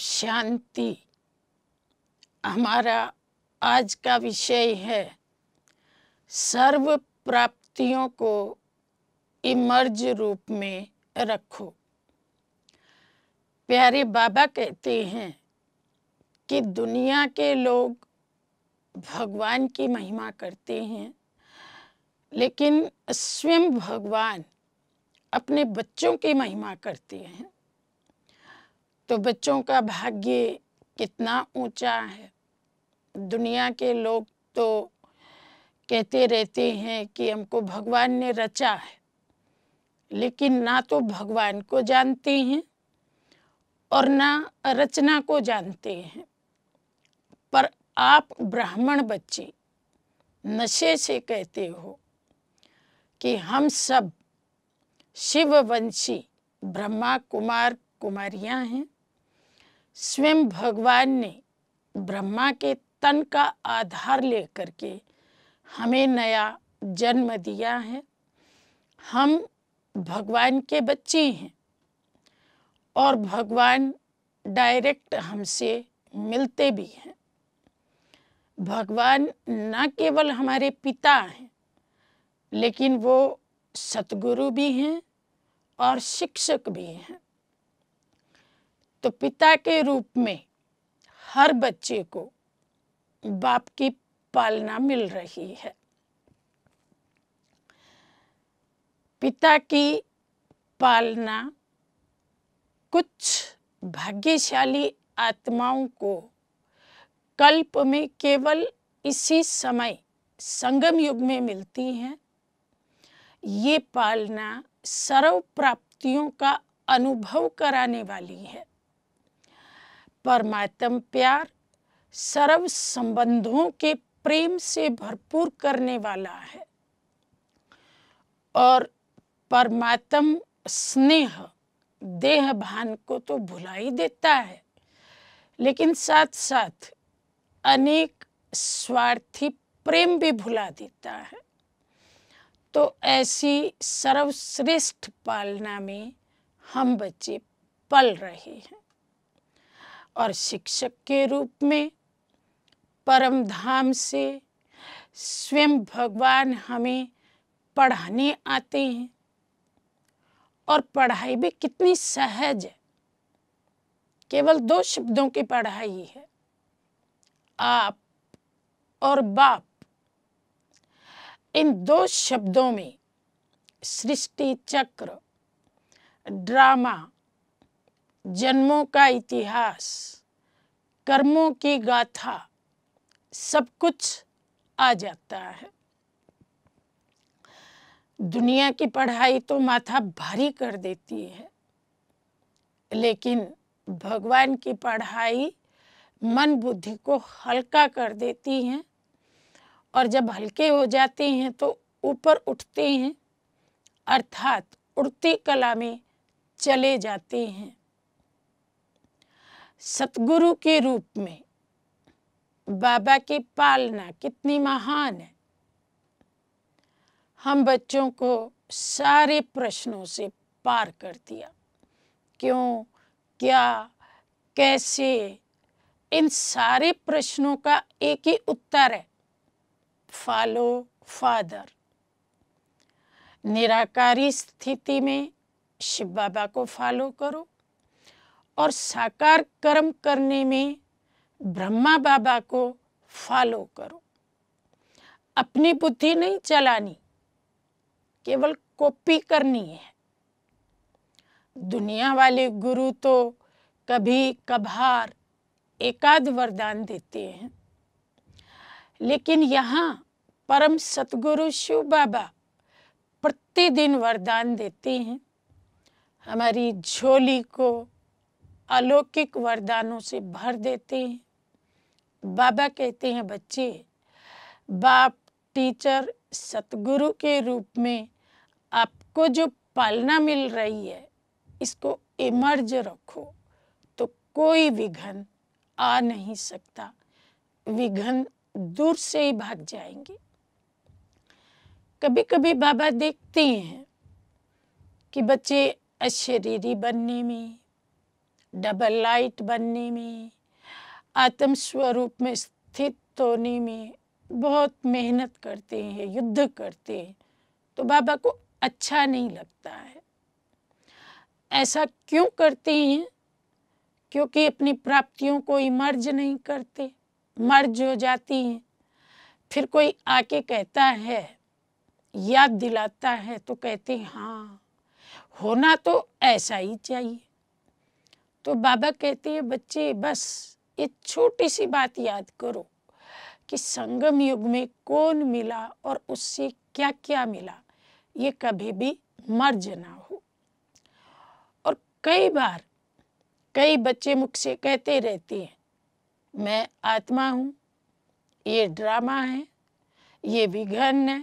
शांति हमारा आज का विषय है सर्व प्राप्तियों को इमर्ज रूप में रखो प्यारे बाबा कहते हैं कि दुनिया के लोग भगवान की महिमा करते हैं लेकिन स्वयं भगवान अपने बच्चों की महिमा करते हैं तो बच्चों का भाग्य कितना ऊंचा है दुनिया के लोग तो कहते रहते हैं कि हमको भगवान ने रचा है लेकिन ना तो भगवान को जानते हैं और ना रचना को जानते हैं पर आप ब्राह्मण बच्चे नशे से कहते हो कि हम सब शिववंशी ब्रह्मा कुमार कुमारियां हैं स्वयं भगवान ने ब्रह्मा के तन का आधार लेकर के हमें नया जन्म दिया है हम भगवान के बच्चे हैं और भगवान डायरेक्ट हमसे मिलते भी हैं भगवान न केवल हमारे पिता हैं लेकिन वो सतगुरु भी हैं और शिक्षक भी हैं तो पिता के रूप में हर बच्चे को बाप की पालना मिल रही है पिता की पालना कुछ भाग्यशाली आत्माओं को कल्प में केवल इसी समय संगम युग में मिलती है ये पालना सर्व प्राप्तियों का अनुभव कराने वाली है परमात्म प्यार सर्व संबंधों के प्रेम से भरपूर करने वाला है और परमात्म स्नेह देह भान को तो भुला ही देता है लेकिन साथ साथ अनेक स्वार्थी प्रेम भी भुला देता है तो ऐसी सर्वश्रेष्ठ पालना में हम बच्चे पल रहे हैं और शिक्षक के रूप में परम धाम से स्वयं भगवान हमें पढ़ाने आते हैं और पढ़ाई भी कितनी सहज है केवल दो शब्दों की पढ़ाई है आप और बाप इन दो शब्दों में सृष्टि चक्र ड्रामा जन्मों का इतिहास कर्मों की गाथा सब कुछ आ जाता है दुनिया की पढ़ाई तो माथा भारी कर देती है लेकिन भगवान की पढ़ाई मन बुद्धि को हल्का कर देती हैं और जब हल्के हो जाते हैं तो ऊपर उठते हैं अर्थात उड़ती कला में चले जाते हैं सतगुरु के रूप में बाबा की पालना कितनी महान है हम बच्चों को सारे प्रश्नों से पार कर दिया क्यों क्या कैसे इन सारे प्रश्नों का एक ही उत्तर है फॉलो फादर निराकारी स्थिति में शिव बाबा को फॉलो करो और साकार कर्म करने में ब्रह्मा बाबा को फॉलो करो अपनी बुद्धि नहीं चलानी केवल कॉपी करनी है दुनिया वाले गुरु तो कभी कभार एकाध वरदान देते हैं लेकिन यहाँ परम सतगुरु शिव बाबा प्रतिदिन वरदान देते हैं हमारी झोली को अलौकिक वरदानों से भर देते हैं बाबा कहते हैं बच्चे बाप टीचर सतगुरु के रूप में आपको जो पालना मिल रही है इसको इमर्ज रखो तो कोई विघन आ नहीं सकता विघन दूर से ही भाग जाएंगे कभी कभी बाबा देखते हैं कि बच्चे अशरीरी बनने में डबल लाइट बनने में आत्म स्वरूप में स्थित होने में बहुत मेहनत करते हैं युद्ध करते हैं तो बाबा को अच्छा नहीं लगता है ऐसा क्यों करते हैं क्योंकि अपनी प्राप्तियों को इमर्ज नहीं करते मर्ज हो जाती हैं फिर कोई आके कहता है याद दिलाता है तो कहते हैं हाँ होना तो ऐसा ही चाहिए तो बाबा कहते हैं बच्चे बस ये छोटी सी बात याद करो कि संगम युग में कौन मिला और उससे क्या क्या मिला ये कभी भी मर्ज ना हो और कई बार कई बच्चे मुझसे कहते रहते हैं मैं आत्मा हूँ ये ड्रामा है ये विघन है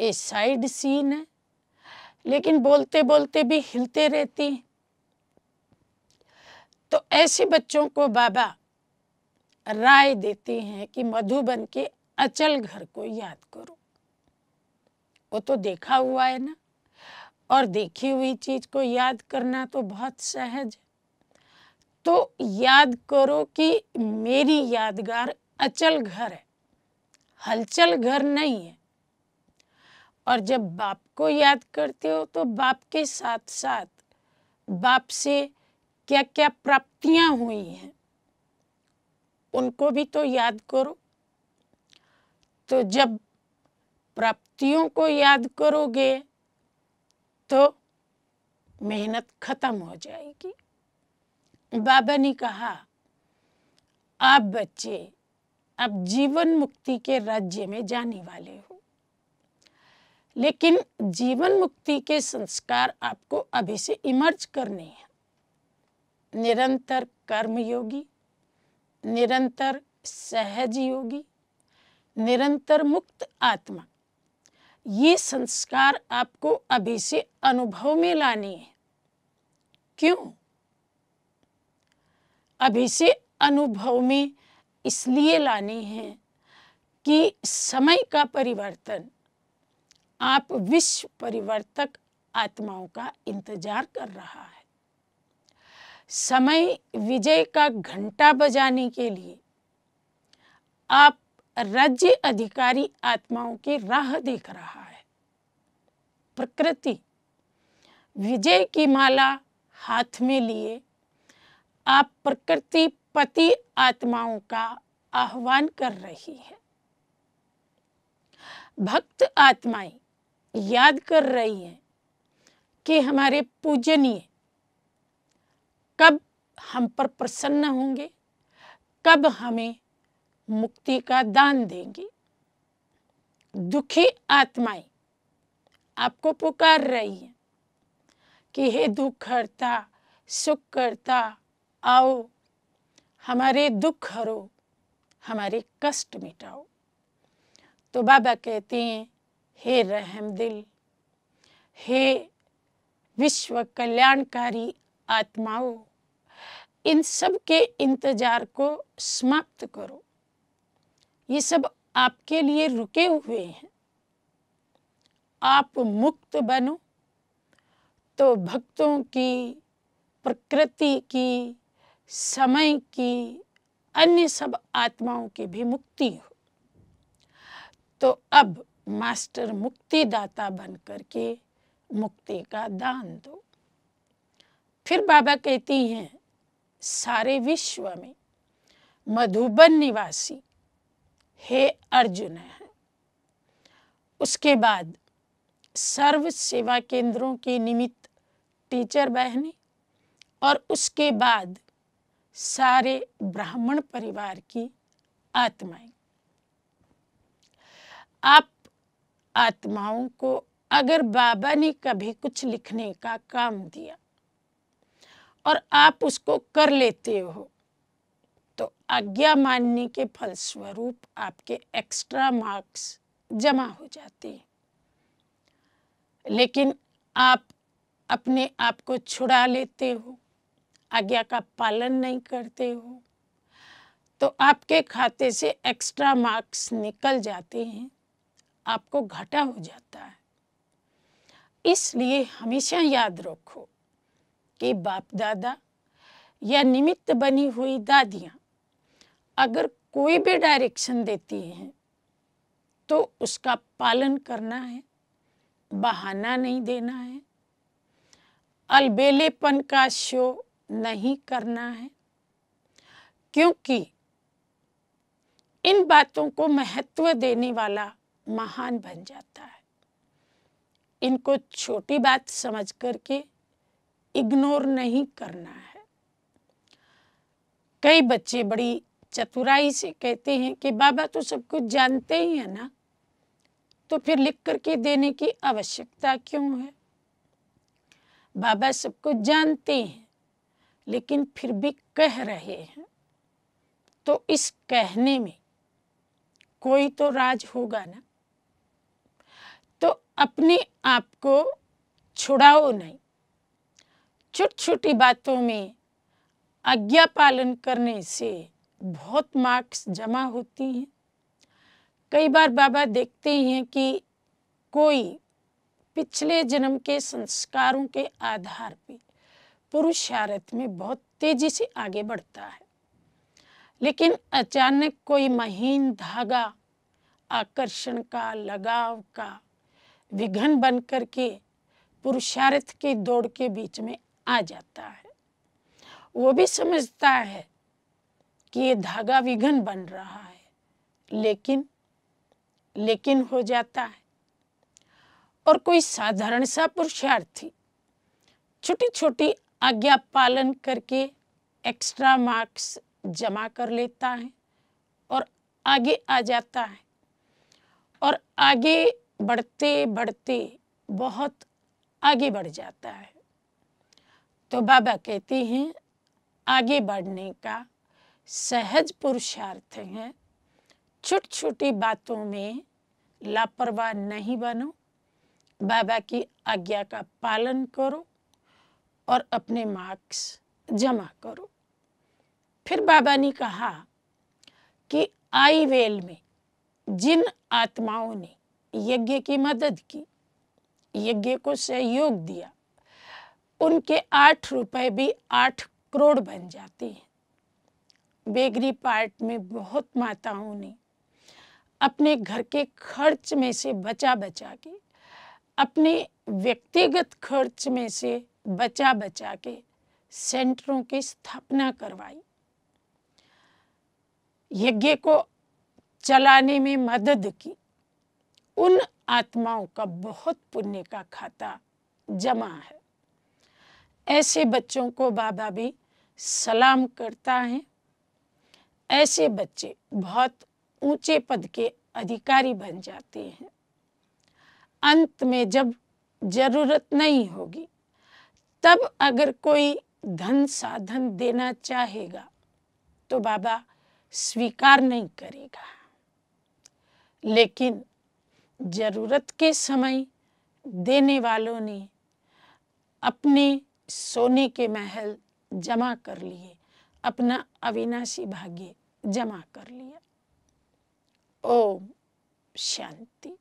ये साइड सीन है लेकिन बोलते बोलते भी हिलते रहती हैं तो ऐसे बच्चों को बाबा राय देते हैं कि मधुबन के अचल घर को याद करो वो तो देखा हुआ है ना और देखी हुई चीज को याद करना तो बहुत सहज तो याद करो कि मेरी यादगार अचल घर है हलचल घर नहीं है और जब बाप को याद करते हो तो बाप के साथ साथ बाप से क्या क्या प्राप्तियां हुई हैं उनको भी तो याद करो तो जब प्राप्तियों को याद करोगे तो मेहनत खत्म हो जाएगी बाबा ने कहा आप बच्चे अब जीवन मुक्ति के राज्य में जाने वाले हो लेकिन जीवन मुक्ति के संस्कार आपको अभी से इमर्ज करने हैं निरंतर कर्मयोगी निरंतर सहज योगी निरंतर मुक्त आत्मा ये संस्कार आपको अभी से अनुभव में लानी है क्यों अभी से अनुभव में इसलिए लानी है कि समय का परिवर्तन आप विश्व परिवर्तक आत्माओं का इंतजार कर रहा है समय विजय का घंटा बजाने के लिए आप राज्य अधिकारी आत्माओं की राह देख रहा है प्रकृति विजय की माला हाथ में लिए आप प्रकृति पति आत्माओं का आह्वान कर रही है भक्त आत्माएं याद कर रही हैं कि हमारे पूजनीय कब हम पर प्रसन्न होंगे कब हमें मुक्ति का दान देंगे दुखी आत्माएं आपको पुकार रही है कि हे दुख हरता सुख करता आओ हमारे दुख हरो हमारे कष्ट मिटाओ तो बाबा कहते हैं हे रहम दिल हे विश्व कल्याणकारी आत्माओं इन सब के इंतज़ार को समाप्त करो ये सब आपके लिए रुके हुए हैं आप मुक्त बनो तो भक्तों की प्रकृति की समय की अन्य सब आत्माओं की भी मुक्ति हो तो अब मास्टर मुक्तिदाता बन करके मुक्ति का दान दो फिर बाबा कहती हैं सारे विश्व में मधुबन निवासी हे अर्जुन है उसके बाद सर्व सेवा केंद्रों के निमित्त टीचर बहने और उसके बाद सारे ब्राह्मण परिवार की आत्माएं आप आत्माओं को अगर बाबा ने कभी कुछ लिखने का काम दिया और आप उसको कर लेते हो तो आज्ञा मानने के फलस्वरूप आपके एक्स्ट्रा मार्क्स जमा हो जाते हैं लेकिन आप अपने आप को छुड़ा लेते हो आज्ञा का पालन नहीं करते हो तो आपके खाते से एक्स्ट्रा मार्क्स निकल जाते हैं आपको घाटा हो जाता है इसलिए हमेशा याद रखो के बाप दादा या निमित्त बनी हुई दादियाँ अगर कोई भी डायरेक्शन देती हैं तो उसका पालन करना है बहाना नहीं देना है अलबेलेपन का शो नहीं करना है क्योंकि इन बातों को महत्व देने वाला महान बन जाता है इनको छोटी बात समझ करके इग्नोर नहीं करना है कई बच्चे बड़ी चतुराई से कहते हैं कि बाबा तो सब कुछ जानते ही है ना तो फिर लिख करके देने की आवश्यकता क्यों है बाबा सब कुछ जानते हैं लेकिन फिर भी कह रहे हैं तो इस कहने में कोई तो राज होगा ना तो अपने आप को छुड़ाओ नहीं छोटी छोटी बातों में आज्ञा पालन करने से बहुत मार्क्स जमा होती हैं कई बार बाबा देखते हैं कि कोई पिछले जन्म के संस्कारों के आधार पर पुरुषार्थ में बहुत तेजी से आगे बढ़ता है लेकिन अचानक कोई महीन धागा आकर्षण का लगाव का विघन बन करके पुरुषार्थ की दौड़ के बीच में आ जाता है वो भी समझता है कि ये धागा विघन बन रहा है लेकिन लेकिन हो जाता है और कोई साधारण सा पुरुषार्थी छोटी छोटी आज्ञा पालन करके एक्स्ट्रा मार्क्स जमा कर लेता है और आगे आ जाता है और आगे बढ़ते बढ़ते बहुत आगे बढ़ जाता है तो बाबा कहते हैं आगे बढ़ने का सहज पुरुषार्थ है छोटी छोटी बातों में लापरवाह नहीं बनो बाबा की आज्ञा का पालन करो और अपने मार्क्स जमा करो फिर बाबा ने कहा कि आई वेल में जिन आत्माओं ने यज्ञ की मदद की यज्ञ को सहयोग दिया उनके आठ रुपए भी आठ करोड़ बन जाते हैं बेगरी पार्ट में बहुत माताओं ने अपने घर के खर्च में से बचा बचा के अपने व्यक्तिगत खर्च में से बचा बचा के सेंटरों की स्थापना करवाई यज्ञ को चलाने में मदद की उन आत्माओं का बहुत पुण्य का खाता जमा है ऐसे बच्चों को बाबा भी सलाम करता है ऐसे बच्चे बहुत ऊंचे पद के अधिकारी बन जाते हैं अंत में जब जरूरत नहीं होगी तब अगर कोई धन साधन देना चाहेगा तो बाबा स्वीकार नहीं करेगा लेकिन जरूरत के समय देने वालों ने अपने सोने के महल जमा कर लिए अपना अविनाशी भाग्य जमा कर लिया ओम शांति